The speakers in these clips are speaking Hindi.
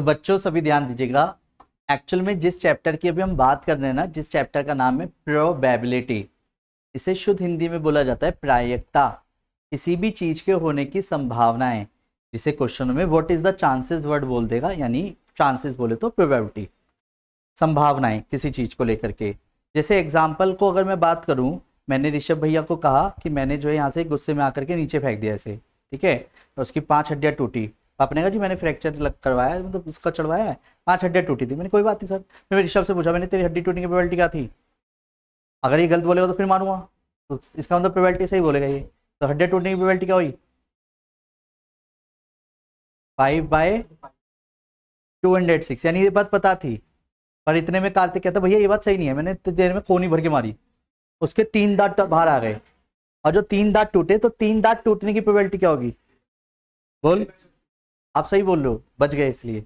तो बच्चों सभी ध्यान दीजिएगा एक्चुअल में जिस चैप्टर की अभी हम बात कर रहे हैं ना जिस चैप्टर का नाम है प्रोबेबिलिटी इसे शुद्ध हिंदी में बोला जाता है प्रायिकता किसी भी चीज़ के होने की संभावनाएं जिसे क्वेश्चनों में what is the chances word बोल देगा यानी चांसेस बोले तो प्रोबेबिलिटी संभावनाएं किसी चीज़ को लेकर के जैसे एग्जाम्पल को अगर मैं बात करूँ मैंने ऋषभ भैया को कहा कि मैंने जो है यहाँ से गुस्से में आकर के नीचे फेंक दिया इसे ठीक है तो उसकी पाँच हड्डियाँ टूटी पापा ने कहा जी मैंने फ्रैक्चर करवाया मतलब उसका चढ़वाया है पाँच हड्डियाँ टूटी थी मैंने कोई बात नहीं सर मैं मेरे शब्द से पूछा मैंने तेरी हड्डी टूटने की प्रोबेबिलिटी क्या थी अगर ये गलत बोलेगा तो फिर मारूंगा तो इसका मतलब प्रोबेबिलिटी सही बोलेगा ये तो हड्डियाँ टूटने की प्रोबेबिलिटी क्या हुई five by two hundred six यानी ये बात पता थी पर इतने में कार्तिक कहता भैया ये बात सही नहीं है मैंने इतनी देर में कोनी भर के मारी उसके तीन दांत तो बाहर आ गए और जो तीन दांत टूटे तो तीन दांत टूटने की प्रोबेबिलिटी क्या होगी बोल आप सही बोल रहे हो बच गए इसलिए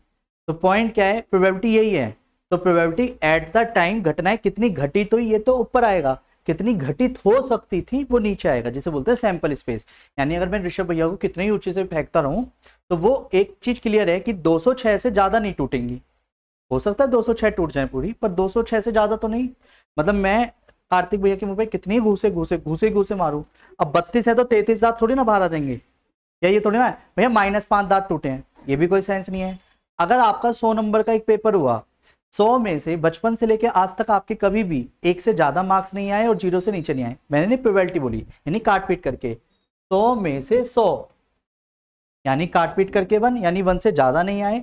तो पॉइंट क्या है प्रोबेबिलिटी यही है तो प्रोबेबिलिटी एट द टाइम घटनाएं कितनी घटी तो ये तो ऊपर आएगा कितनी घटित हो सकती थी वो नीचे आएगा जिसे बोलते हैं सैंपल स्पेस यानी अगर मैं ऋषभ भैया को कितने ही ऊंचे से फेंकता रहूं तो वो एक चीज क्लियर है कि 206 से ज्यादा नहीं टूटेंगी हो सकता है 206 टूट जाए पूरी पर 206 से ज्यादा तो नहीं मतलब मैं कार्तिक भैया के मुंह पे कितनी घूसे घूसे घूसे घूसे मारू अब बत्तीस है तो तैतीस थोड़ी ना बाहर आ जाएंगे या ये थोड़ी ना भैया माइनस पांच दांत टूटे हैं ये भी कोई सेंस नहीं है अगर आपका सौ नंबर का एक पेपर हुआ सौ में से बचपन से लेकर आज तक आपके कभी भी एक से ज़्यादा मार्क्स नहीं आए और जीरो से नीचे नहीं आए मैंने नहीं प्रोबेबिलिटी बोली यानी काटपीट करके सौ में से सौ यानी काटपीट करके वन यानी वन से ज़्यादा नहीं आए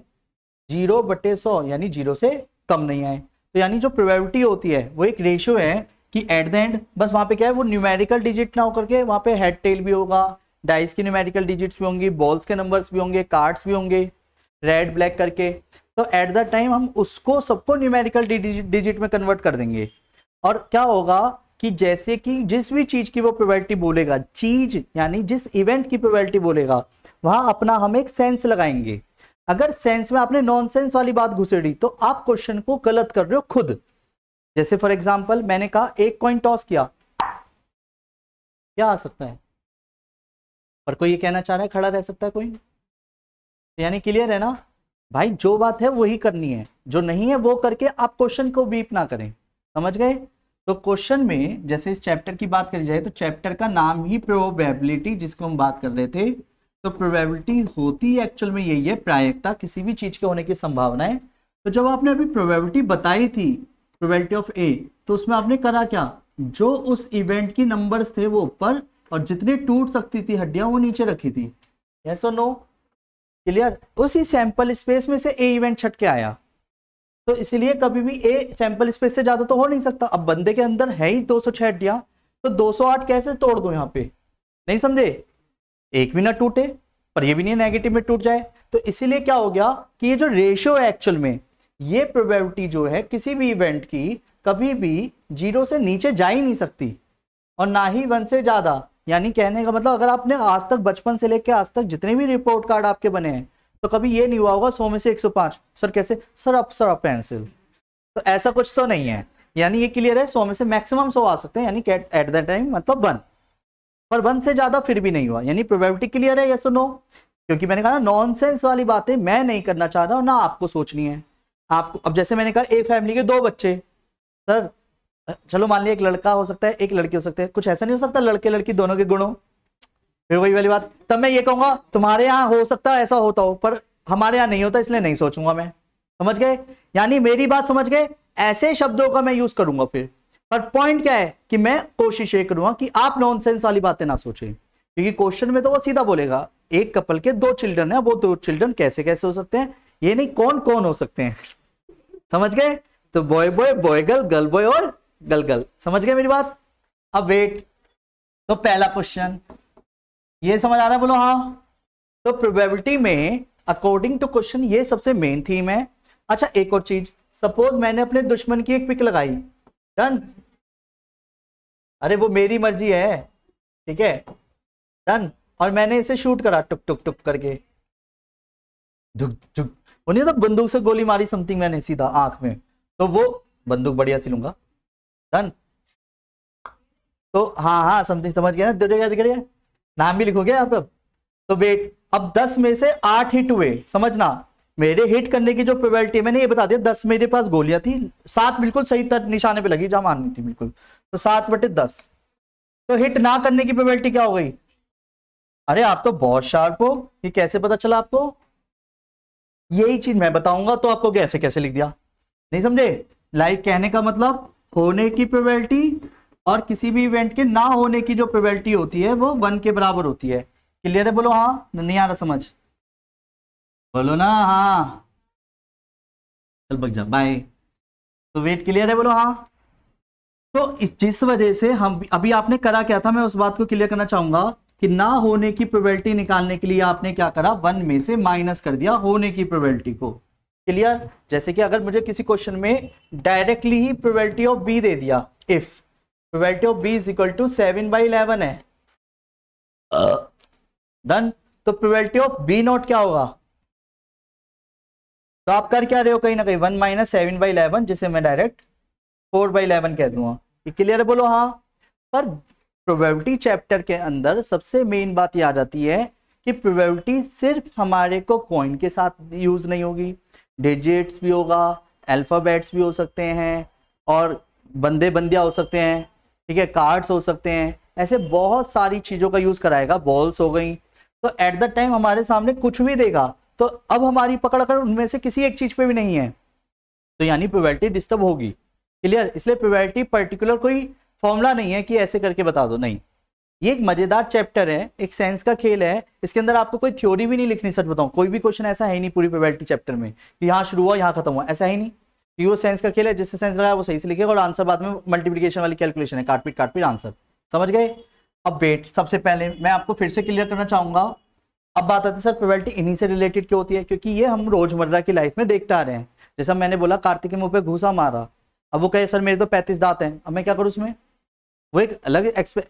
जीरो बटे सौ यानी जीरो से कम नहीं आए तो यानी जो प्रोबेबिलिटी होती है वो एक रेशियो है कि एट द एंड बस वहां पे क्या है वो न्यूमेरिकल डिजिट ना होकर के वहां पे हेड टेल भी होगा डाइस की न्यूमेरिकल डिजिट्स भी होंगी बॉल्स के नंबर्स भी होंगे कार्ड्स भी होंगे रेड ब्लैक करके तो एट द टाइम हम उसको सबको न्यूमेरिकल डिजिट में कन्वर्ट कर देंगे और क्या होगा कि जैसे कि जिस भी चीज की वो प्रोबेबिलिटी बोलेगा चीज यानी जिस इवेंट की प्रोबेबिलिटी बोलेगा वहां अपना हम एक सेंस लगाएंगे अगर सेंस में आपने नॉन सेंस वाली बात घुसेड़ी तो आप क्वेश्चन को गलत कर रहे हो खुद जैसे फॉर एग्जाम्पल मैंने कहा एक कॉइन टॉस किया क्या आ सकता है पर कोई ये कहना चाह रहा है खड़ा रह सकता है कोई यानी क्लियर है ना भाई जो बात है वही करनी है जो नहीं है वो करके आप क्वेश्चन को बीप ना करें समझ गए तो क्वेश्चन में जैसे इस चैप्टर की बात करी जाए तो चैप्टर का नाम ही प्रोबेबिलिटी जिसको हम बात कर रहे थे तो प्रोबेबिलिटी होती है एक्चुअल में यही है प्रायिकता किसी भी चीज के होने की संभावना है तो जब आपने अभी प्रोबेबिलिटी बताई थी प्रोबेबिलिटी ऑफ ए तो उसमें आपने करा क्या जो उस इवेंट की नंबर्स थे वो ऊपर और जितनी टूट सकती थी हड्डियां वो नीचे रखी थी यस और नो क्लियर उसी सैंपल स्पेस में से ए इवेंट छट के आया तो इसलिए कभी भी ए सैंपल स्पेस से ज्यादा तो हो नहीं सकता अब बंदे के अंदर है ही 206 हड्डियां तो 208 कैसे तोड़ दो यहाँ पे नहीं समझे एक भी ना टूटे पर ये भी नहीं नेगेटिव में टूट जाए तो इसीलिए क्या हो गया कि ये जो रेशियो है एक्चुअल में ये प्रोबेबिलिटी जो है किसी भी इवेंट की कभी भी जीरो से नीचे जा ही नहीं सकती और ना ही वन से ज्यादा यानी कहने का मतलब अगर आपने आज तक बचपन से लेकर आज तक जितने भी रिपोर्ट कार्ड आपके बने हैं तो कभी ये नहीं हुआ होगा सौ में से एक सौ पांच सर कैसे सर अप सर अप पेंसिल तो ऐसा कुछ तो नहीं है यानी ये क्लियर है सौ में से मैक्सिमम सौ आ सकते हैं यानी एट द टाइम मतलब वन पर वन से ज्यादा फिर भी नहीं हुआ यानी प्रोबेबिलिटी क्लियर है यस नो क्योंकि मैंने कहा ना सेंस वाली बातें मैं नहीं करना चाह रहा हूँ ना आपको सोचनी है आपको अब जैसे मैंने कहा ए फैमिली के दो बच्चे सर चलो मान लिया एक लड़का हो सकता है एक लड़की हो सकती है कुछ ऐसा नहीं हो सकता लड़के लड़की दोनों के गुणों फिर वही वाली बात तब मैं ये कहूंगा तुम्हारे यहाँ हो सकता है ऐसा होता हो पर हमारे यहाँ नहीं होता इसलिए नहीं सोचूंगा मैं समझ गए यानी मेरी बात समझ गए ऐसे शब्दों का मैं यूज करूंगा फिर पर पॉइंट क्या है कि मैं कोशिश ये करूंगा कि आप नॉन वाली बातें ना सोचें क्योंकि क्वेश्चन में तो वो सीधा बोलेगा एक कपल के दो चिल्ड्रन है वो दो चिल्ड्रन कैसे कैसे हो सकते हैं ये नहीं कौन कौन हो सकते हैं समझ गए तो boy boy boy girl girl boy और गलगल समझ गए मेरी बात अब वेट तो पहला क्वेश्चन ये समझ आ रहा है बोलो हाँ तो प्रोबेबिलिटी में अकॉर्डिंग टू क्वेश्चन ये सबसे मेन थीम है अच्छा एक और चीज सपोज मैंने अपने दुश्मन की एक पिक लगाई डन अरे वो मेरी मर्जी है ठीक है डन और मैंने इसे शूट करा टुक टुक टुक करके झुक झुक उन्हें तो बंदूक से गोली मारी समथिंग मैंने सीधा आंख में तो वो बंदूक बढ़िया सी लूंगा डन तो हाँ हाँ समथिंग समझ गया ना तो दिख रही है नाम भी लिखोगे आप अब तो वेट अब दस में से आठ हिट हुए समझना मेरे हिट करने की जो प्रोबेबिलिटी मैंने ये बता दिया दस मेरे पास गोलियां थी सात बिल्कुल सही तर निशाने पे लगी जहां माननी थी बिल्कुल तो सात बटे दस तो हिट ना करने की प्रोबेबिलिटी क्या हो गई अरे आप तो बहुत शार्प हो ये कैसे पता चला आपको यही चीज मैं बताऊंगा तो आपको कैसे कैसे लिख दिया नहीं समझे लाइक कहने का मतलब होने की प्रोबेबिलिटी और किसी भी इवेंट के ना होने की जो प्रोबेबिलिटी होती है वो वन के बराबर होती है क्लियर है बोलो हाँ नहीं आ रहा समझ बोलो ना हाँ चल बग जा बाय तो वेट क्लियर है बोलो हाँ तो इस जिस वजह से हम अभी आपने करा क्या था मैं उस बात को क्लियर करना चाहूंगा कि ना होने की प्रोबेबिलिटी निकालने के लिए आपने क्या करा वन में से माइनस कर दिया होने की प्रोबेबिलिटी को क्लियर जैसे कि अगर मुझे किसी क्वेश्चन में डायरेक्टली ही प्रोबेबिलिटी ऑफ बी दे दिया if probability of B is equal to seven by eleven है डन तो प्रोबेबिलिटी ऑफ बी नॉट क्या होगा तो आप कर क्या रहे हो कहीं ना कहीं one minus seven by eleven जिसे मैं डायरेक्ट फोर बाई इलेवन कह दूंगा क्लियर है बोलो हाँ पर प्रोबेबिलिटी चैप्टर के अंदर सबसे मेन बात यह आ जाती है कि प्रोबेबिलिटी सिर्फ हमारे को पॉइंट के साथ यूज नहीं होगी डिजिट्स भी होगा अल्फ़ाबेट्स भी हो सकते हैं और बंदे बंदियाँ हो सकते हैं ठीक है कार्ड्स हो सकते हैं ऐसे बहुत सारी चीज़ों का यूज़ कराएगा बॉल्स हो गई तो एट द टाइम हमारे सामने कुछ भी देगा तो अब हमारी पकड़ कर उनमें से किसी एक चीज़ पे भी नहीं है तो यानी प्रोबेबिलिटी डिस्टर्ब होगी क्लियर इसलिए प्रोबेबिलिटी पर्टिकुलर कोई फॉर्मूला नहीं है कि ऐसे करके बता दो नहीं ये एक मजेदार चैप्टर है एक साइंस का खेल है इसके अंदर आपको कोई थ्योरी भी नहीं लिखनी सच बताऊं कोई भी क्वेश्चन ऐसा है नहीं पूरी प्रोबेबिलिटी चैप्टर में कि यहाँ शुरू हुआ यहाँ खत्म हुआ ऐसा ही नहीं कि वो साइंस का खेल है जिससे साइंस लगाया वो सही से लिखेगा और आंसर बाद में मल्टीप्लीकेशन वाली कैलकुलेशन है काटपीट काटपीट आंसर समझ गए अब वेट सबसे पहले मैं आपको फिर से क्लियर करना चाहूंगा अब बात आती है सर प्रोबेबिलिटी इन्हीं से रिलेटेड क्यों होती है क्योंकि ये हम रोजमर्रा की लाइफ में देखते आ रहे हैं जैसा मैंने बोला कार्तिक के मुंह पे घूसा मारा अब वो कहे सर मेरे तो पैंतीस दांत हैं अब मैं क्या करूँ उसमें वो एक अलग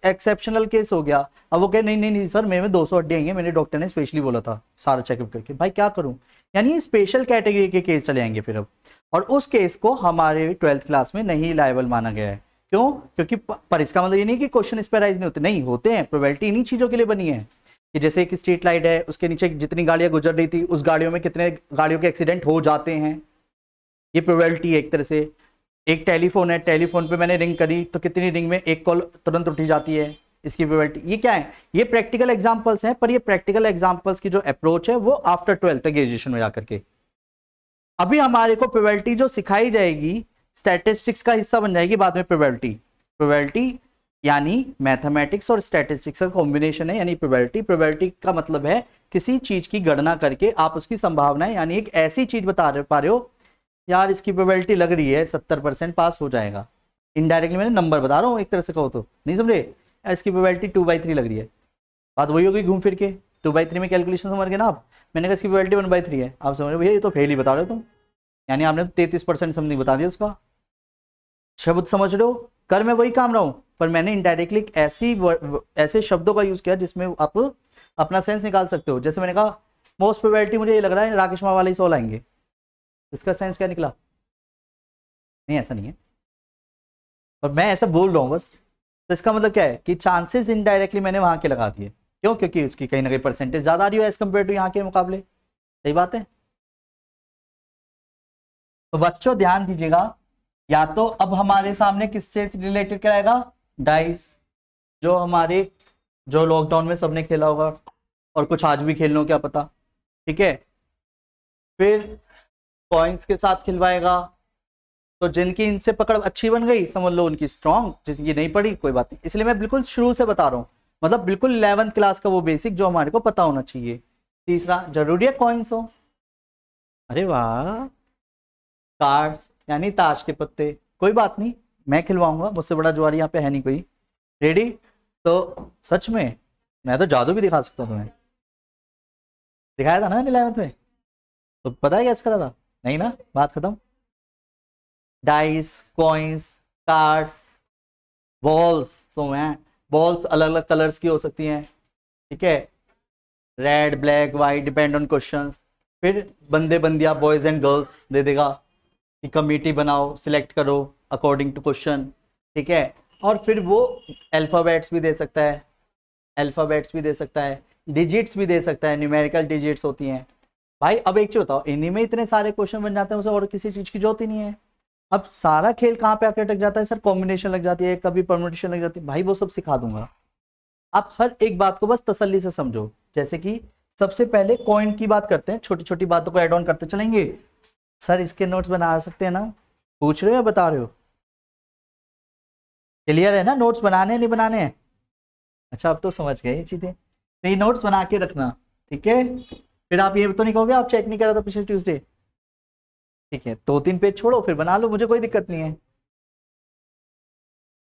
एक्सेप्शनल केस हो गया अब वो कहे नहीं नहीं नहीं सर मेरे में दो सौ हड्डियाँ हैं मेरे डॉक्टर ने स्पेशली बोला था सारा चेकअप करके भाई क्या करूं यानी स्पेशल कैटेगरी के केस चले आएंगे फिर अब और उस केस को हमारे ट्वेल्थ क्लास में नहीं लाइबल माना गया है क्यों क्योंकि पर इसका मतलब ये नहीं कि क्वेश्चन इस पर राइज नहीं होते नहीं होते हैं प्रोबेबिलिटी इन्हीं चीज़ों के लिए बनी है कि जैसे एक स्ट्रीट लाइट है उसके नीचे जितनी गाड़ियाँ गुजर रही थी उस गाड़ियों में कितने गाड़ियों के एक्सीडेंट हो जाते हैं ये प्रोबेबिलिटी है एक तरह से एक टेलीफोन है टेलीफोन पे मैंने रिंग करी तो कितनी रिंग में एक कॉल तुरंत उठी जाती है इसकी प्रोबेबिलिटी ये क्या है ये प्रैक्टिकल एग्जाम्पल्स हैं पर ये प्रैक्टिकल एग्जाम्पल्स की जो अप्रोच है वो आफ्टर ट्वेल्थ तक ग्रेजुएशन में जाकर के अभी हमारे को प्रोबेबिलिटी जो सिखाई जाएगी स्टैटिस्टिक्स का हिस्सा बन जाएगी बाद में प्रोबेबिलिटी प्रोबेबिलिटी यानी मैथमेटिक्स और स्टैटिस्टिक्स का कॉम्बिनेशन है यानी प्रोबेबिलिटी प्रोबेबिलिटी का मतलब है किसी चीज की गणना करके आप उसकी संभावना यानी एक ऐसी चीज बता पा रहे हो यार इसकी प्रोबेबिलिटी लग रही है सत्तर परसेंट पास हो जाएगा इनडायरेक्टली मैंने नंबर बता रहा हूँ एक तरह से कहो तो नहीं समझे यार इसकी प्रोबेबिलिटी टू बाई थ्री लग रही है बात वही होगी घूम फिर के टू बाई थ्री में कैलकुलेशन समझ गए ना आप मैंने कहा इसकी प्रोबेबिलिटी वन बाई थ्री है आप समझ रहे भैया ये तो फेल ही बता रहे हो तुम यानी आपने तो तैतीस परसेंट समथिंग बता दिया उसका शब्द अच्छा, समझ रहे हो कर मैं वही काम रहा हूँ पर मैंने इनडायरेक्टली ऐसी ऐसे शब्दों का यूज़ किया जिसमें आप अपना सेंस निकाल सकते हो जैसे मैंने कहा मोस्ट प्रोबेबिलिटी मुझे ये लग रहा है राकेश माँ वाले सौ आएंगे इसका साइंस क्या निकला नहीं ऐसा नहीं है और मैं ऐसा बोल रहा हूँ बस तो इसका मतलब क्या है कि चांसेस इनडायरेक्टली मैंने वहाँ के लगा दिए क्यों क्योंकि उसकी कहीं ना कहीं परसेंटेज ज़्यादा आ रही है एज़ कम्पेयर टू यहाँ के मुकाबले सही बात है तो बच्चों ध्यान दीजिएगा या तो अब हमारे सामने किस चीज रिलेटेड क्या आएगा डाइस जो हमारे जो लॉकडाउन में सबने खेला होगा और कुछ आज भी खेल लो क्या पता ठीक है फिर कॉइन्स के साथ खिलवाएगा तो जिनकी इनसे पकड़ अच्छी बन गई समझ लो उनकी स्ट्रांग जिसकी नहीं पड़ी कोई बात नहीं इसलिए मैं बिल्कुल शुरू से बता रहा हूँ मतलब बिल्कुल इलेवंथ क्लास का वो बेसिक जो हमारे को पता होना चाहिए तीसरा जरूरी है कॉइन्स हो अरे वाह कार्ड्स यानी ताश के पत्ते कोई बात नहीं मैं खिलवाऊंगा मुझसे बड़ा जुआर यहाँ पे है नहीं कोई रेडी तो सच में मैं तो जादू भी दिखा सकता हूँ तुम्हें दिखाया था ना मैंने इलेवंथ में तो पता है क्या करा था नहीं ना बात खत्म डाइस कॉइन्स कार्ड्स बॉल्स सो हैं बॉल्स अलग अलग कलर्स की हो सकती हैं ठीक है red black white depend on question फिर बंदे बंदिया बॉयज़ एंड गर्ल्स दे देगा कि कमेटी बनाओ सिलेक्ट करो अकॉर्डिंग टू क्वेश्चन ठीक है और फिर वो अल्फ़ाबेट्स भी दे सकता है अल्फ़ाबेट्स भी दे सकता है डिजिट्स भी दे सकता है न्यूमेरिकल डिजिट्स होती हैं भाई अब एक चीज बताओ इन्हीं में इतने सारे क्वेश्चन बन जाते हैं उसे और किसी चीज की जरूरत ही नहीं है अब सारा खेल कहाँ पे आकर अटक जाता है सर कॉम्बिनेशन लग जाती है कभी परमोटेशन लग जाती है भाई वो सब सिखा दूंगा आप हर एक बात को बस तसल्ली से समझो जैसे कि सबसे पहले कॉइन की बात करते हैं छोटी छोटी बातों को एड ऑन करते चलेंगे सर इसके नोट्स बना सकते हैं ना पूछ रहे हो या बता रहे हो क्लियर है ना नोट्स बनाने नहीं बनाने हैं अच्छा अब तो समझ गए ये चीज़ें तो ये नोट्स बना के रखना ठीक है फिर आप ये तो नहीं कहोगे आप चेक नहीं करा था पिछले ट्यूसडे ठीक है दो तीन पेज छोड़ो फिर बना लो मुझे कोई दिक्कत नहीं है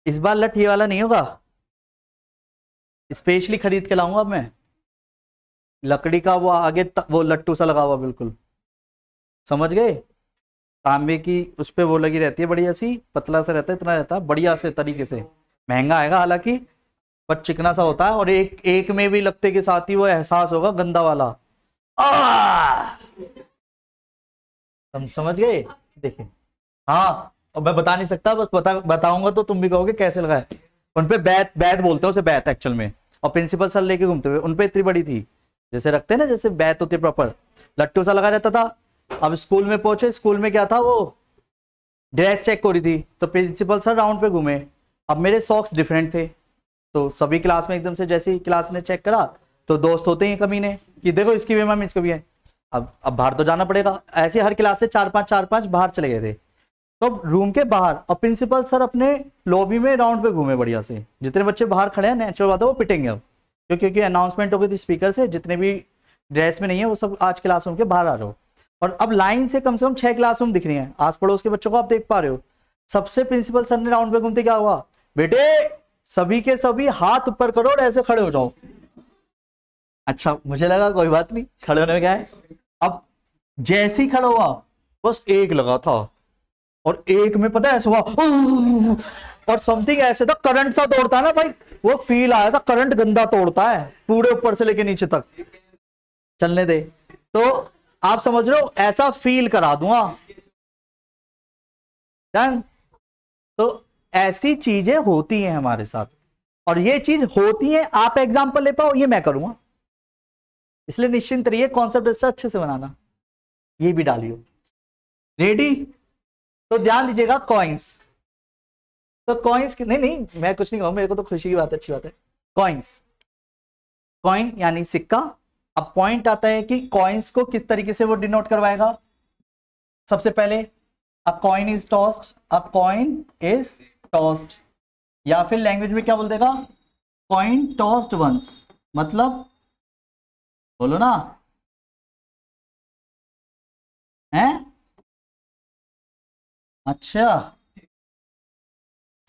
इस बार लट ये वाला नहीं होगा स्पेशली खरीद के लाऊंगा मैं लकड़ी का वो आगे त, वो लट्टू सा लगा हुआ बिल्कुल समझ गए तांबे की उस पर वो लगी रहती है बढ़िया सी पतला सा रहता है इतना रहता है बढ़िया से तरीके से महंगा आएगा हालांकि पर चिकना सा होता है और एक एक में भी लगते के साथ ही वो एहसास होगा गंदा वाला तुम समझ गए देखिए हाँ और मैं बता नहीं सकता बस बता बताऊंगा तो तुम भी कहोगे कैसे लगाए उनपे बैत बैत बोलते हैं उसे बैत एक्चुअल में और प्रिंसिपल सर लेके घूमते हुए उनपे इतनी बड़ी थी जैसे रखते हैं ना जैसे बैत होती है प्रॉपर लट्टू सा लगा रहता था अब स्कूल में पहुंचे स्कूल में क्या था वो ड्रेस चेक हो रही थी तो प्रिंसिपल सर राउंड पे घूमे अब मेरे सॉक्स डिफरेंट थे तो सभी क्लास में एकदम से जैसे ही क्लास ने चेक करा तो दोस्त होते हैं कमीने कि देखो इसकी भी मैम इसको भी है अब अब बाहर तो जाना पड़ेगा ऐसे हर क्लास से चार पांच चार पांच बाहर चले गए थे तो रूम के बाहर और प्रिंसिपल सर अपने लॉबी में राउंड पे घूमे बढ़िया से जितने बच्चे बाहर खड़े हैं नेचुरल बात है वो पिटेंगे अब क्योंकि क्योंकि अनाउंसमेंट हो गई थी स्पीकर से जितने भी ड्रेस में नहीं है वो सब आज क्लासरूम के बाहर आ रहे हो और अब लाइन से कम से कम छह क्लासरूम दिख रही है आस पड़ोस के बच्चों को आप देख पा रहे हो सबसे प्रिंसिपल सर ने राउंड पे घूमते क्या हुआ बेटे सभी के सभी हाथ ऊपर करो और ऐसे खड़े हो जाओ अच्छा मुझे लगा कोई बात नहीं खड़े होने में क्या है अब जैसे ही खड़ा हुआ बस एक लगा था और एक में पता है ऐसा हुआ और समथिंग ऐसे था करंट सा तोड़ता है ना भाई वो फील आया था करंट गंदा तोड़ता है पूरे ऊपर से लेके नीचे तक चलने दे तो आप समझ रहे हो ऐसा फील करा दूंगा हाँ। तो ऐसी चीजें होती हैं हमारे साथ और ये चीज होती है आप एग्जाम्पल ले पाओ ये मैं करूंगा इसलिए निश्चिंत रहिए कॉन्सेप्ट इससे अच्छे से बनाना ये भी डालियो रेडी तो ध्यान दीजिएगा कॉइन्स तो कॉइन्स नहीं नहीं मैं कुछ नहीं कहूँ मेरे को तो खुशी की बात अच्छी बात है कॉइन्स कॉइन यानी सिक्का अब पॉइंट आता है कि कॉइन्स को किस तरीके से वो डिनोट करवाएगा सबसे पहले a coin is tossed a coin is tossed या फिर लैंग्वेज में क्या बोल देगा कॉइन टॉस्ड वंस मतलब बोलो ना हैं अच्छा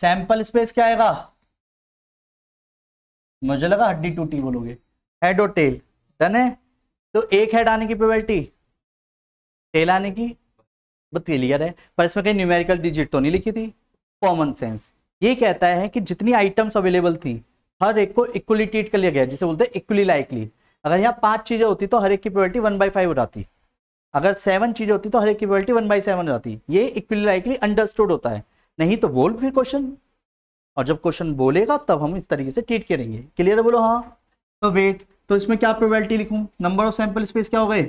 सैंपल स्पेस क्या आएगा मुझे लगा हड्डी टूटी बोलोगे हेड और टेल डन है तो एक हेड आने की प्रोबेबिलिटी टेल आने की क्लियर है पर इसमें कहीं न्यूमेरिकल डिजिट तो नहीं लिखी थी कॉमन सेंस ये कहता है कि जितनी आइटम्स अवेलेबल थी हर एक को इक्वली ट्रीट कर लिया गया जिसे बोलते हैं इक्वली लाइकली अगर यहाँ पांच चीज़ें होती तो हर एक की प्रोबेबिलिटी वन बाई फाइव हो जाती अगर सेवन चीज़ें होती तो हर एक की प्रोबेबिलिटी वन बाई सेवन हो जाती ये इक्वली लाइकली अंडरस्टूड होता है नहीं तो बोल फिर क्वेश्चन और जब क्वेश्चन बोलेगा तब हम इस तरीके से ट्रीट करेंगे क्लियर है बोलो हाँ तो वेट तो इसमें क्या प्रोबेबिलिटी लिखूं नंबर ऑफ सैंपल स्पेस क्या हो गए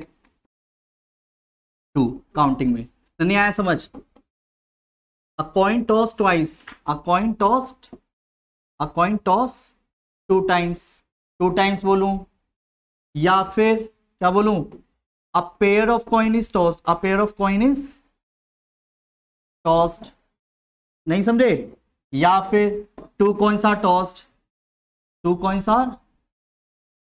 टू काउंटिंग में तो नहीं आया समझ a coin toss twice a coin tossed a coin toss two times two times बोलूं या फिर क्या बोलू a pair of coin is tossed a pair of coin is tossed नहीं समझे या फिर two coins are tossed two coins are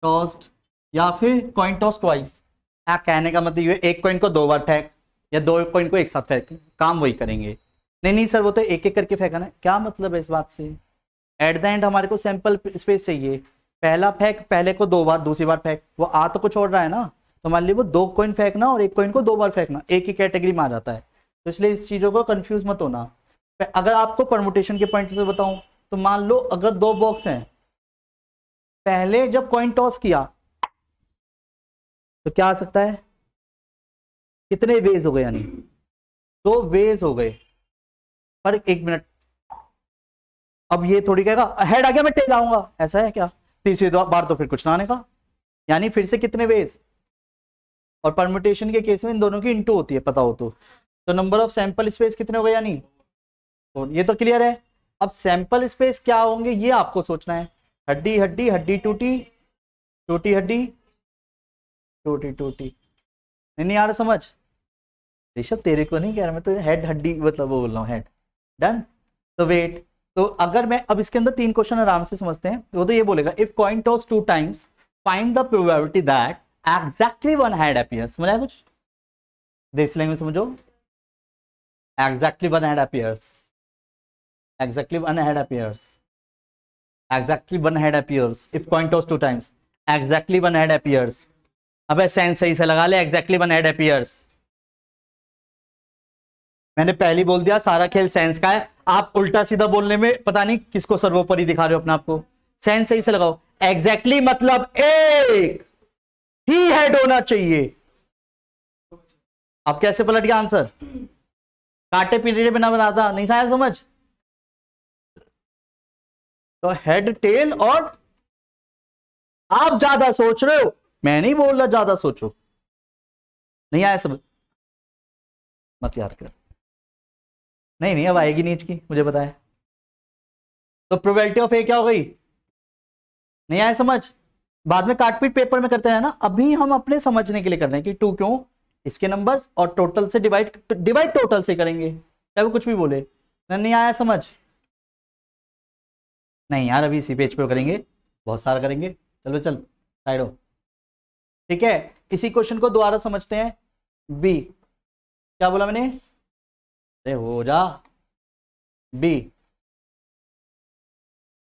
tossed या फिर कॉइन टॉस ट्वाइस आप कहने का मतलब ये एक कॉइन को दो बार फेंक या दो कॉइन को एक साथ फेंक काम वही करेंगे नहीं नहीं सर वो तो एक एक करके फेंकाना है क्या मतलब है इस बात से एट द एंड हमारे को सैंपल स्पेस चाहिए पहला फेंक पहले को दो बार दूसरी बार फेंक वो आ तो कुछ और रहा है ना तो मान लीजिए वो दो कॉइन फेंकना और एक कोइन को दो बार फेंकना एक ही कैटेगरी में आ जाता है तो इसलिए इस चीज़ों को कंफ्यूज मत होना अगर आपको परमुटेशन के पॉइंट से बताऊं तो मान लो अगर दो बॉक्स हैं पहले जब कॉइन टॉस किया तो क्या आ सकता है कितने वेज हो गए यानी दो वेज हो गए पर एक मिनट अब ये थोड़ी कहेगा हेड आ गया मैं टेल आऊंगा ऐसा है क्या तीसरी बार तो फिर कुछ ना आने का यानी फिर से कितने वेज और परम्यूटेशन के केस में इन दोनों की इंटू होती है पता हो तो तो नंबर ऑफ सैंपल स्पेस कितने हो गए यानी तो ये तो क्लियर है अब सैंपल स्पेस क्या होंगे ये आपको सोचना है हड्डी हड्डी हड्डी टूटी टूटी हड्डी टूटी टूटी नहीं आ रहा समझ ऋषभ तेरे को नहीं कह रहा मैं तो हेड हड्डी मतलब वो बोल रहा हूँ हेड डन तो वेट तो अगर मैं अब इसके अंदर तीन क्वेश्चन आराम से समझते हैं वो तो ये बोलेगा if coin toss two times find the probability that exactly one head appear समझा कुछ देश लैंग्वेज समझो exactly one head appears exactly one head appears exactly one head appears if coin toss two times exactly one head appears अब सेंस सही से लगा ले एग्जैक्टली वन हैड अपियर्स मैंने पहली बोल दिया सारा खेल सेंस का है आप उल्टा सीधा बोलने में पता नहीं किसको सर्वोपरि दिखा रहे हो अपने आपको सेंस सही से लगाओ एग्जैक्टली exactly मतलब एक ही हेड होना चाहिए आप कैसे पलट गया आंसर काटे पीटे बिना बनाता नहीं आया समझ तो हेड टेल और आप ज्यादा सोच रहे हो मैं नहीं बोल रहा ज्यादा सोचो नहीं आया समझ मत याद कर नहीं नहीं अब आएगी नीच की मुझे बताया तो प्रोबेबिलिटी ऑफ ए क्या हो गई नहीं आए समझ बाद में काटपीट पेपर में करते हैं ना अभी हम अपने समझने के लिए कर रहे हैं कि टू क्यों इसके नंबर्स और टोटल से डिवाइड डिवाइड टोटल से करेंगे चाहे वो कुछ भी बोले नहीं आया समझ नहीं यार अभी इसी पेज पर करेंगे बहुत सारा करेंगे चलो चल साइड हो ठीक है इसी क्वेश्चन को दोबारा समझते हैं बी क्या बोला मैंने से हो जा be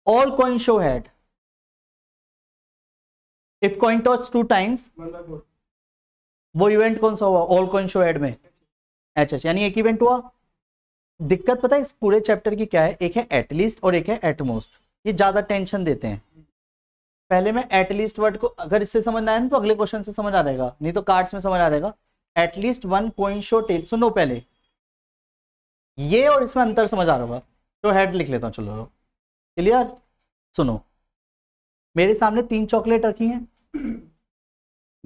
all coin show head if coin toss two times वो इवेंट कौन सा हुआ ऑल कॉइन शो हेड में अच्छा अच्छा यानी एक इवेंट हुआ दिक्कत पता है इस पूरे चैप्टर की क्या है एक है एटलीस्ट और एक है एटमोस्ट ये ज्यादा टेंशन देते हैं पहले मैं एटलीस्ट वर्ड को अगर इससे समझ आया ना तो अगले क्वेश्चन से समझ आ जाएगा नहीं तो कार्ड्स में समझ आ जाएगा at least one coin show tail सुनो पहले ये और इसमें अंतर समझ आ रहा होगा तो हेड लिख लेता हूँ चलो क्लियर सुनो मेरे सामने तीन चॉकलेट रखी हैं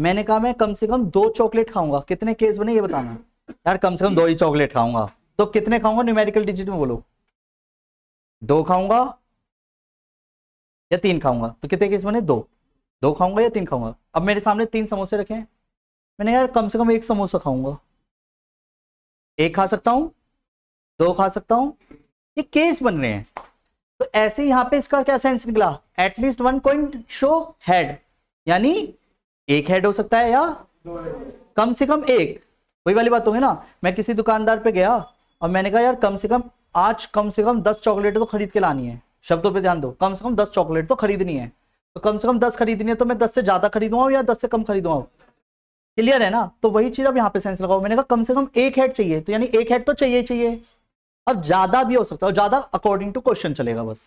मैंने कहा मैं कम से कम दो चॉकलेट खाऊंगा कितने केस बने ये बताना यार कम से कम दो ही चॉकलेट खाऊंगा तो कितने खाऊंगा न्यूमेरिकल डिजिट में बोलो दो खाऊंगा या तीन खाऊंगा तो कितने केस बने दो दो खाऊंगा या तीन खाऊंगा अब मेरे सामने तीन समोसे रखे हैं मैंने यार कम से कम एक समोसा खाऊंगा एक खा सकता हूं दो खा सकता हूँ ये केस बन रहे हैं तो ऐसे यहाँ पे इसका क्या सेंस निकला at least one point show head यानी एक हेड हो सकता है या कम से कम एक वही वाली बात होगी ना मैं किसी दुकानदार पे गया और मैंने कहा यार कम से कम आज कम से कम दस चॉकलेट तो खरीद के लानी है शब्दों पे ध्यान दो कम से कम दस चॉकलेट तो खरीदनी है तो कम से कम दस खरीदनी है तो मैं दस से ज्यादा खरीदूंगा या दस से कम खरीदूंगा क्लियर है ना तो वही चीज अब यहाँ पे सेंस लगाओ मैंने कहा कम से कम एक हेड चाहिए तो यानी एक हेड तो चाहिए चाहिए अब ज्यादा भी हो सकता है ज्यादा अकॉर्डिंग टू क्वेश्चन चलेगा बस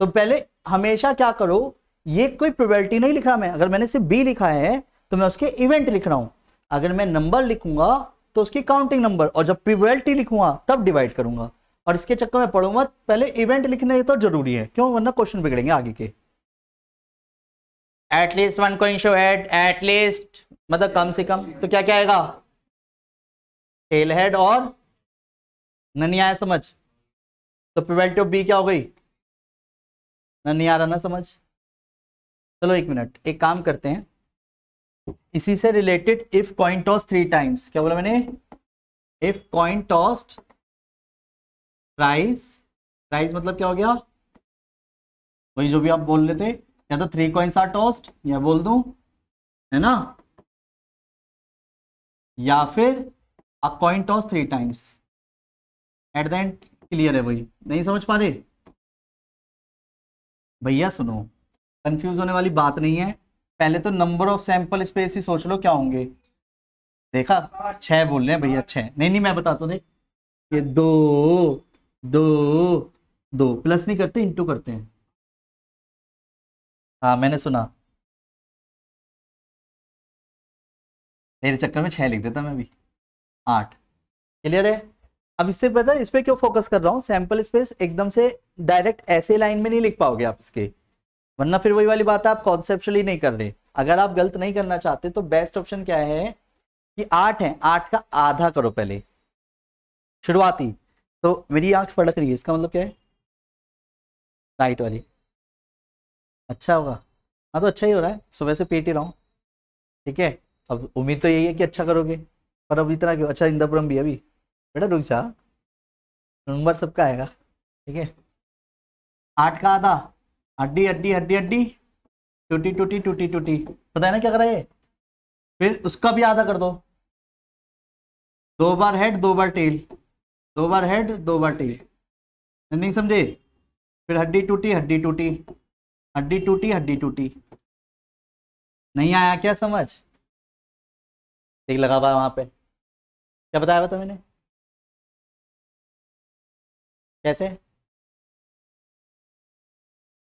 तो पहले हमेशा क्या करो ये कोई प्रोबेबिलिटी नहीं लिखा मैं अगर मैंने सिर्फ बी लिखा है तो मैं उसके इवेंट लिख रहा हूं अगर मैं नंबर लिखूंगा तो उसकी काउंटिंग नंबर और जब प्रिवेल्टी लिखूंगा तब डिवाइड करूंगा और इसके चक्कर में पढ़ूंगा पहले इवेंट लिखने तो जरूरी है क्यों वरना क्वेश्चन बिगड़ेंगे आगे के एटलीस्ट वन को शो हेड एटलीस्ट मतलब कम से कम तो क्या क्या आएगा टेल हेड और नहीं आया समझ तो प्रिवेल्टी ऑफ बी क्या हो गई न नहीं आ रहा ना समझ चलो एक मिनट एक काम करते हैं इसी से related if coin toss three times क्या बोला मैंने if coin tossed thrice thrice मतलब क्या हो गया वही जो भी आप बोल लेते या तो थ्री कॉइन्स आर टॉस्ट या बोल दू है ना या फिर a coin toss three times at the end clear है भाई नहीं समझ पा रहे भैया सुनो कंफ्यूज होने वाली बात नहीं है पहले तो नंबर ऑफ सैंपल स्पेस ही सोच लो क्या होंगे देखा छह बोल रहे हैं भैया छह नहीं नहीं मैं बताता देख ये दो दो दो प्लस नहीं करते इंटू करते हैं हाँ मैंने सुना तेरे चक्कर में छह लिख देता मैं अभी आठ क्लियर है अब इससे पता है इस पर क्यों फोकस कर रहा हूँ सैम्पल स्पेस एकदम से डायरेक्ट ऐसे लाइन में नहीं लिख पाओगे आप इसके वरना फिर वही वाली बात है आप कॉन्सेप्चुअली नहीं कर रहे अगर आप गलत नहीं करना चाहते तो बेस्ट ऑप्शन क्या है कि आठ है आठ का आधा करो पहले शुरुआती तो मेरी आंख फड़क रही है इसका मतलब क्या है लाइट वाली अच्छा होगा हाँ तो अच्छा ही हो रहा है सुबह से पेट ही रहा हूँ ठीक है अब उम्मीद तो यही है कि अच्छा करोगे पर अब इतना क्यों अच्छा इंदापुरम भी अभी बेटा रुक जा नंबर सबका आएगा ठीक है आठ का आधा हड्डी हड्डी हड्डी हड्डी टूटी टूटी टूटी टूटी पता है ना क्या करा ये फिर उसका भी आधा कर दो दो बार हेड दो बार टेल दो बार हेड दो बार टेल नहीं समझे फिर हड्डी टूटी हड्डी टूटी हड्डी टूटी हड्डी टूटी नहीं आया क्या समझ एक लगा हुआ वहां पे क्या बताया था मैंने कैसे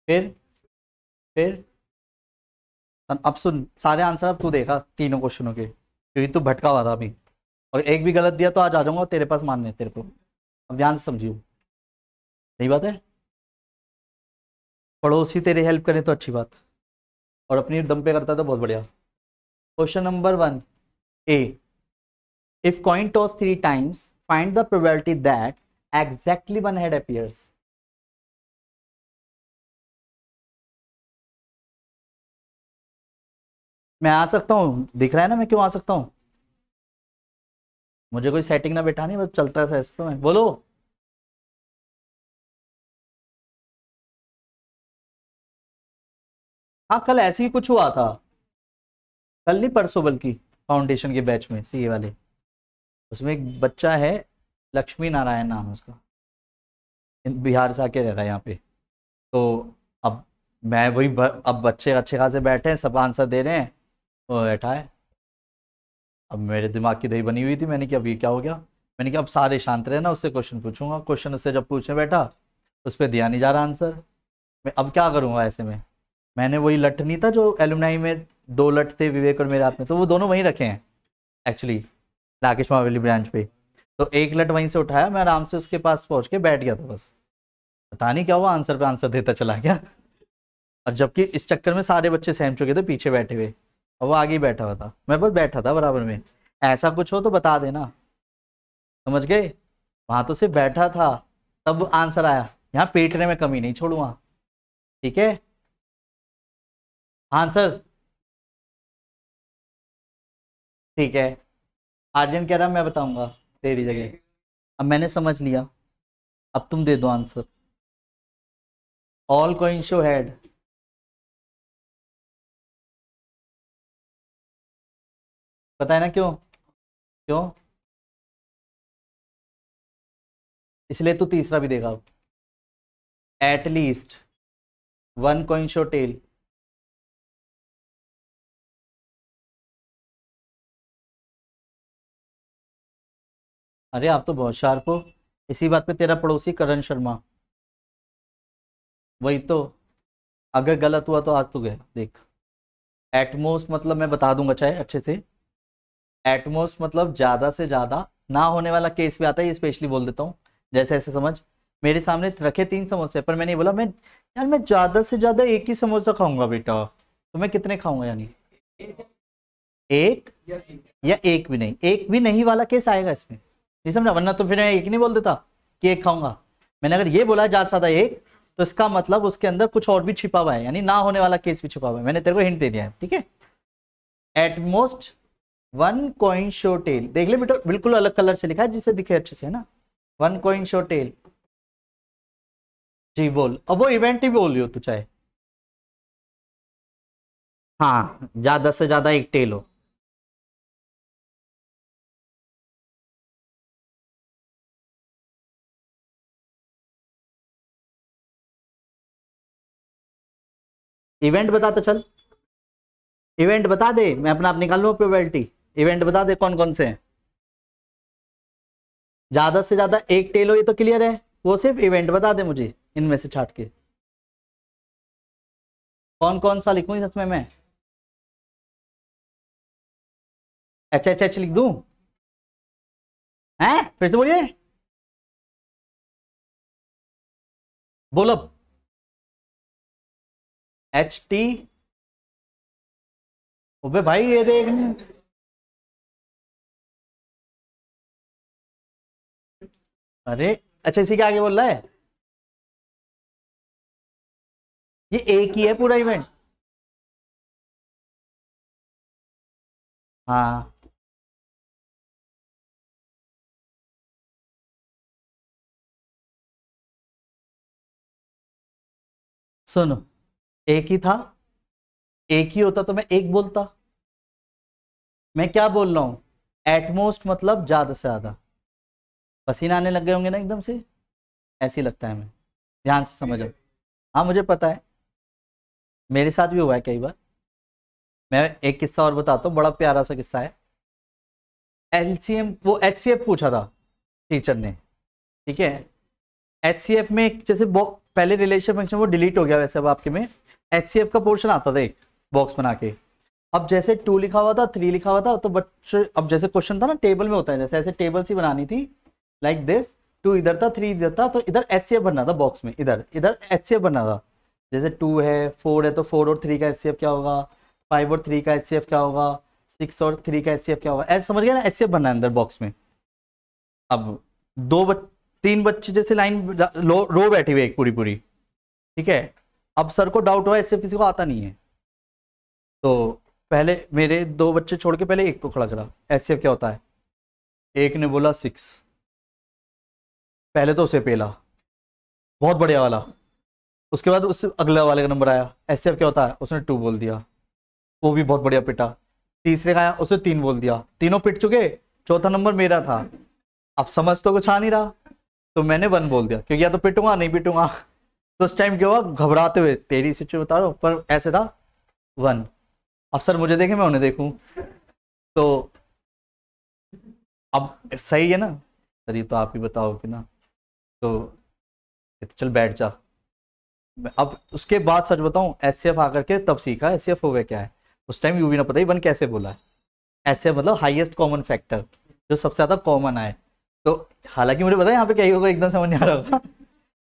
फिर फिर अब सुन सारे आंसर अब तू देखा तीनों क्वेश्चनों के क्योंकि तू भटका हुआ था अभी और एक भी गलत दिया तो आज आ जाऊंगा तेरे पास मानने तेरे को अब ध्यान से समझियो सही बात है पड़ोसी तेरे हेल्प करें तो अच्छी बात और अपनी दम पे करता तो बहुत बढ़िया question number one a if coin toss three times find the probability that exactly one head appears मैं आ सकता हूं दिख रहा है ना मैं क्यों आ सकता हूं मुझे कोई सेटिंग ना बैठा नहीं बस चलता था इसको मैं बोलो हाँ कल ऐसे ही कुछ हुआ था कल नहीं परसों बल्कि फाउंडेशन के बैच में सीए वाले उसमें एक बच्चा है लक्ष्मी नारायण नाम है उसका बिहार से आके रह रहा है यहाँ पे तो अब मैं वही अब बच्चे अच्छे खासे बैठे हैं सब आंसर दे रहे हैं तो बैठा है अब मेरे दिमाग की दही बनी हुई थी मैंने कि अब ये क्या हो गया मैंने कहा अब सारे शांत रहे ना उससे क्वेश्चन पूछूंगा क्वेश्चन उससे जब पूछे बैठा उस पर दिया नहीं जा रहा आंसर मैं अब क्या करूँगा ऐसे में मैंने वही लट नहीं था जो एलुमनाई में दो लट थे विवेक और मेरे हाथ में तो वो दोनों वहीं रखे हैं एक्चुअली राकेश मावेली ब्रांच पे तो एक लट वहीं से उठाया मैं आराम से उसके पास पहुंच के बैठ गया था बस पता नहीं क्या हुआ आंसर पे आंसर देता चला गया और जबकि इस चक्कर में सारे बच्चे सहम चुके थे पीछे बैठे हुए और वो आगे बैठा हुआ था मैं बस बैठा था बराबर में ऐसा कुछ हो तो बता देना समझ गए वहां तो सिर्फ बैठा था तब आंसर आया यहाँ पेटने में कमी नहीं छोड़ूंगा ठीक है आंसर ठीक है आर्जन कह रहा मैं बताऊंगा तेरी जगह अब मैंने समझ लिया अब तुम दे दो answer all coin show head पता है ना क्यों क्यों इसलिए तू तीसरा भी देगा अब at least one coin show tail अरे आप तो बहुत शार्प हो इसी बात पे तेरा पड़ोसी करण शर्मा वही तो अगर गलत हुआ तो आज तो गया देख एटमोस्ट मतलब मैं बता दूंगा चाहे अच्छे से एटमोस्ट मतलब ज़्यादा से ज़्यादा ना होने वाला केस भी आता है ये स्पेशली बोल देता हूँ जैसे ऐसे समझ मेरे सामने रखे तीन समोसे पर मैंने बोला मैं यार मैं ज़्यादा से ज़्यादा एक ही समोसा खाऊंगा बेटा तो मैं कितने खाऊंगा यानी एक या एक भी नहीं एक भी नहीं वाला केस आएगा इसमें नहीं समझा वरना तो फिर मैं एक नहीं बोल देता कि एक खाऊंगा मैंने अगर ये बोला जात सादा एक तो इसका मतलब उसके अंदर कुछ और भी छिपा हुआ है यानी ना होने वाला केस भी छिपा हुआ है मैंने तेरे को हिंट दे दिया है ठीक है at most one coin show tail देख ले बेटा बिल्कुल अलग कलर से लिखा है जिसे दिखे अच्छे से है ना वन कॉइन शो टेल जी बोल अब वो इवेंट ही बोल रही हो तू चाहे हाँ ज्यादा से ज्यादा एक टेल हो इवेंट बता तो चल इवेंट बता दे मैं अपना आप निकाल लू प्रोबेबिलिटी इवेंट बता दे कौन कौन से हैं ज़्यादा से ज़्यादा एक टेल हो ये तो क्लियर है वो सिर्फ इवेंट बता दे मुझे इनमें से छाट के कौन कौन सा लिखू इसमें मैं एच एच एच लिख दू हैं फिर से बोलिए बोलो एच टी ओबे भाई ये देख अरे अच्छा इसी के आगे बोल रहा है ये एक ही है पूरा इवेंट हाँ सुनो एक ही था एक ही होता तो मैं एक बोलता मैं क्या बोल रहा हूं एटमोस्ट मतलब ज़्यादा से ज़्यादा पसीना आने लग गए होंगे ना एकदम से ऐसी लगता है मैं ध्यान से समझो हाँ मुझे पता है मेरे साथ भी हुआ है कई बार मैं एक किस्सा और बताता हूँ बड़ा प्यारा सा किस्सा है एल वो एच पूछा था टीचर ने ठीक है एच में जैसे पहले रिलेशन फंक्शन वो डिलीट हो गया वैसे अब आपके में एच का पोर्शन आता था एक बॉक्स बना के अब जैसे टू लिखा हुआ था थ्री लिखा हुआ था तो बच्चे अब जैसे क्वेश्चन था ना टेबल में होता है जैसे ऐसे टेबल सी बनानी थी लाइक दिस टू इधर था थ्री इधर था तो इधर एच बनना था बॉक्स में इधर इधर एच बनना था जैसे टू है फोर है तो फोर और थ्री का एच क्या होगा फाइव और थ्री का एच क्या होगा सिक्स और थ्री का एच क्या होगा ऐसे समझ गया ना एच बनना है अंदर बॉक्स में अब दो बच, तीन बच्चे जैसे लाइन रो बैठी हुई एक पूरी पूरी ठीक है अब सर को डाउट हुआ ऐसे किसी को आता नहीं है तो पहले मेरे दो बच्चे छोड़ के पहले एक को खड़ा करा एच क्या होता है एक ने बोला सिक्स पहले तो उसे पेला बहुत बढ़िया वाला उसके बाद उससे अगला वाले का नंबर आया एस क्या होता है उसने टू बोल दिया वो भी बहुत बढ़िया पिटा तीसरे का आया उसने तीन बोल दिया तीनों पिट चुके चौथा नंबर मेरा था अब समझ तो कुछ आ नहीं रहा तो मैंने वन बोल दिया क्योंकि या तो पिटूंगा नहीं पिटूंगा तो उस टाइम क्या हुआ घबराते हुए तेरी सिचुएशन बता रहा हूँ पर ऐसे था वन अब सर मुझे देखे मैं उन्हें देखूं तो अब सही है ना सर ये तो आप ही बताओ कि ना तो, तो चल बैठ जा अब उसके बाद सच बताऊं एस एफ आकर के तब सीखा एस एफ हो गया क्या है उस टाइम यू भी ना पता ही वन कैसे बोला है एस मतलब हाईएस्ट कॉमन फैक्टर जो सबसे ज़्यादा कॉमन आए तो हालांकि मुझे पता है यहाँ पे क्या होगा एकदम समझ नहीं आ रहा होगा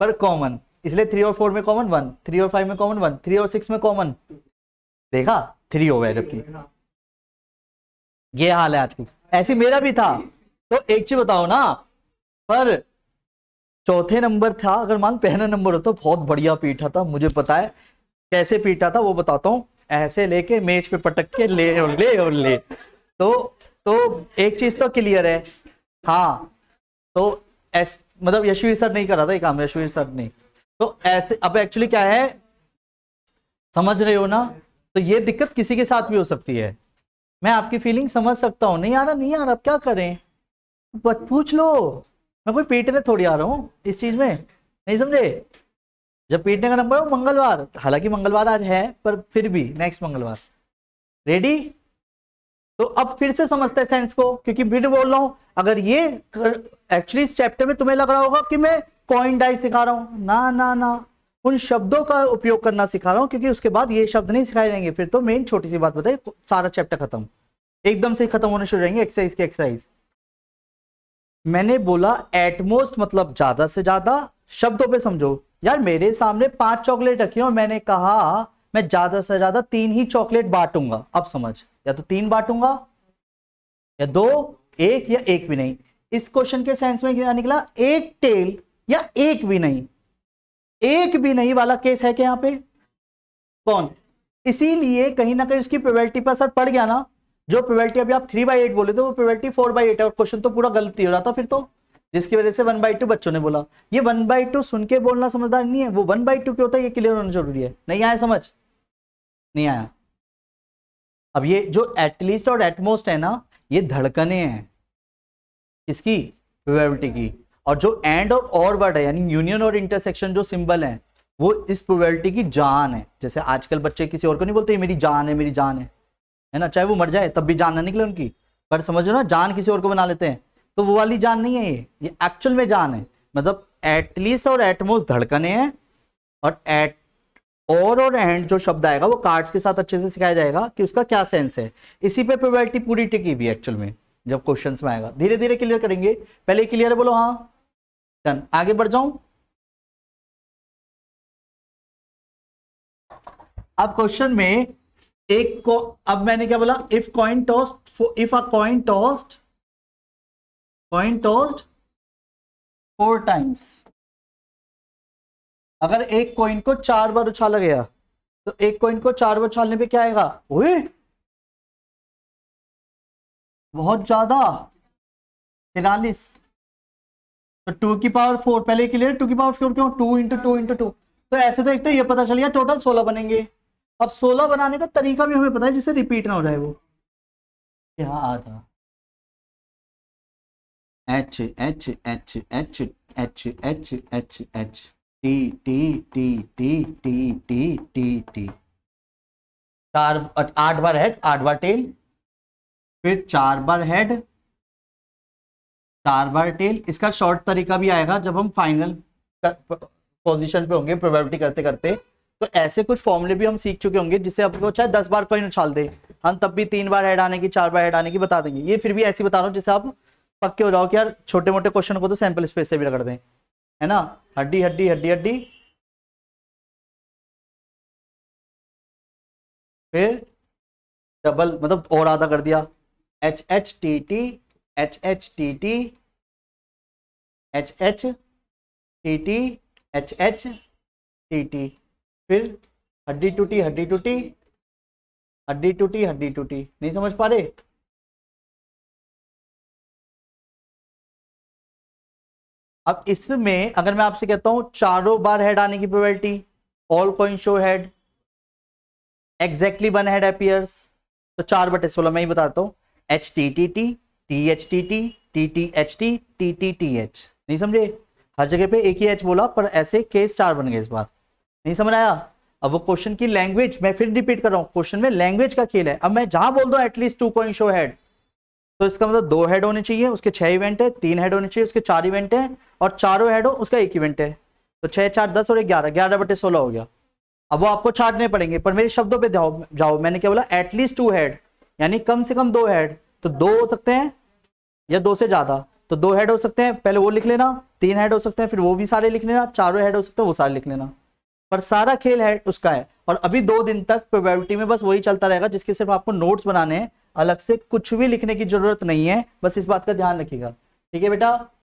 पर कॉमन इसलिए थ्री और फोर में कॉमन वन थ्री और फाइव में कॉमन वन थ्री और सिक्स में कॉमन देखा थ्री हो गया जबकि ये हाल है आज की ऐसी मेरा भी था तो एक चीज बताओ ना पर चौथे नंबर था अगर मान पहला नंबर होता तो बहुत बढ़िया पीठा था मुझे पता है कैसे पीठा था वो बताता हूँ ऐसे लेके मेज पे पटक के ले और ले और ले तो तो एक चीज तो क्लियर है हाँ तो एस मतलब यशवीर सर नहीं कर रहा था ये काम यशवीर सर नहीं तो ऐसे अब एक्चुअली क्या है समझ रहे हो ना तो ये दिक्कत किसी के साथ भी हो सकती है मैं आपकी फीलिंग समझ सकता हूँ नहीं आ रहा नहीं आ रहा अब क्या करें पूछ लो मैं कोई पीटने थोड़ी आ रहा हूँ इस चीज में नहीं समझे जब पीटने का नंबर हो मंगलवार हालांकि मंगलवार आज है पर फिर भी नेक्स्ट मंगलवार रेडी तो अब फिर से समझते हैं सेंस को क्योंकि फिर बोल रहा हूं अगर ये एक्चुअली इस चैप्टर में तुम्हें लग रहा होगा कि मैं पॉइंट डाई सिखा रहा हूं ना ना ना उन शब्दों का उपयोग करना सिखा रहा हूं क्योंकि उसके बाद ये शब्द नहीं सिखाए जाएंगे फिर तो मेन छोटी सी बात बताइए सारा चैप्टर खत्म एकदम से खत्म होने शुरू रहेंगे एक्सरसाइज के एक्सरसाइज मैंने बोला एटमोस्ट मतलब ज्यादा से ज्यादा शब्दों पे समझो यार मेरे सामने पांच चॉकलेट रखी और मैंने कहा मैं ज्यादा से ज्यादा तीन ही चॉकलेट बांटूंगा अब समझ या तो तीन बांटूंगा या दो एक या एक भी नहीं इस क्वेश्चन के सेंस में क्या निकला एक टेल या एक भी नहीं एक भी नहीं वाला केस है क्या यहां पे कौन इसीलिए कहीं ना कहीं उसकी प्रोबेबिलिटी पर असर पड़ गया ना जो प्रोबेबिलिटी अभी आप थ्री बाई एट बोले तो वो प्रोबेबिलिटी फोर बाई एट है और क्वेश्चन तो पूरा गलती हो रहा था फिर तो जिसकी वजह से वन बाई टू बच्चों ने बोला ये वन बाई टू सुन के बोलना समझदार नहीं है वो वन बाई टू क्यों होता है ये क्लियर होना जरूरी है नहीं आया समझ नहीं आया अब ये जो एटलीस्ट और एटमोस्ट है ना ये धड़कने हैं इसकी प्रोबेबिलिटी की और जो एंड और और वर्ड है यानी यूनियन और इंटरसेक्शन जो सिंबल है वो इस प्रोबेबिलिटी की जान है जैसे आजकल बच्चे किसी और को नहीं बोलते मेरी जान है मेरी जान है है ना चाहे वो मर जाए तब भी जान ना निकले उनकी पर समझो ना जान किसी और को बना लेते हैं तो वो वाली जान नहीं है ये ये एक्चुअल में जान है मतलब एटलीस्ट और एटमोस्ट धड़कने हैं और एट और और एंड जो शब्द आएगा वो कार्ड्स के साथ अच्छे से सिखाया जाएगा कि उसका क्या सेंस है इसी पे प्रोबेबिलिटी पूरी टिकी भी एक्चुअल में जब क्वेश्चंस में आएगा धीरे धीरे क्लियर करेंगे पहले क्लियर है बोलो हाँ डन आगे बढ़ जाऊं अब क्वेश्चन में एक को अब मैंने क्या बोला if coin tossed if a coin tossed coin tossed four times अगर एक कॉइन को चार बार उछाला गया तो एक कॉइन को चार बार उछालने पे क्या आएगा ओए बहुत ज्यादा तिरालीस तो टू की पावर फोर पहले क्लियर टू की पावर फोर क्यों two into two into two तो ऐसे तो देखते ये पता चल गया टोटल सोलह बनेंगे अब सोलह बनाने का तरीका भी हमें पता है जिससे रिपीट ना हो जाए वो यहाँ आधा H H H H H H H H T T T T T T T T चार आठ बार हेड आठ बार टेल फिर चार बार हेड चार बार टेल इसका शॉर्ट तरीका भी आएगा जब हम फाइनल पोजीशन पे होंगे प्रोबेबिलिटी करते करते तो ऐसे कुछ फॉर्मूले भी हम सीख चुके होंगे जिससे आपको चाहे दस बार कोई उछाल दे हम तब भी तीन बार हेड आने की चार बार हेड आने की बता देंगे ये फिर भी ऐसी बता रहा हूँ जिससे आप पक्के हो जाओ कि यार छोटे मोटे क्वेश्चन को तो सैंपल स्पेस से भी रगड़ दें है ना हड्डी हड्डी हड्डी हड्डी फिर डबल मतलब और आधा कर दिया H H T T H H T T H H T T H H T T फिर हड्डी टूटी हड्डी टूटी हड्डी टूटी हड्डी टूटी नहीं समझ पा रहे अब इसमें अगर मैं आपसे कहता हूं चारों बार हेड आने की probability all coin show head exactly one head appears तो चार बटे सोलह मैं ही बताता हूं H T T T T H T T T T H T T T T H नहीं समझे हर जगह पे एक ही एच बोला पर ऐसे के स्टार बन गए इस बार नहीं समझ आया अब वो क्वेश्चन की लैंग्वेज मैं फिर रिपीट कर रहा हूँ क्वेश्चन में लैंग्वेज का खेल है अब मैं जहां बोल दो at least two point show head तो इसका मतलब दो हेड होने चाहिए उसके छह इवेंट है तीन हेड होने चाहिए उसके चार इवेंट है और चारों हेड हो उसका एक इवेंट है तो छह चार दस और ग्यारह ग्यारह बटे सोलह हो गया अब वो आपको छाटने पड़ेंगे पर मेरे शब्दों पर जाओ मैंने क्या बोला एटलीस्ट टू हेड यानी कम से कम दो हेड तो दो हो सकते हैं या दो से ज्यादा तो दो हेड हो सकते हैं पहले वो लिख लेना तीन हेड हो सकते हैं फिर वो भी सारे लिख लेना चारों हेड हो सकते हैं वो सारे लिख लेना पर सारा खेल है उसका है और अभी दो दिन तक प्रोबेबिलिटी में बस वही चलता रहेगा जिसके सिर्फ आपको नोट्स बनाने हैं अलग से कुछ भी लिखने की जरूरत नहीं है बस इस बात का ध्यान रखिएगा ठीक है बेटा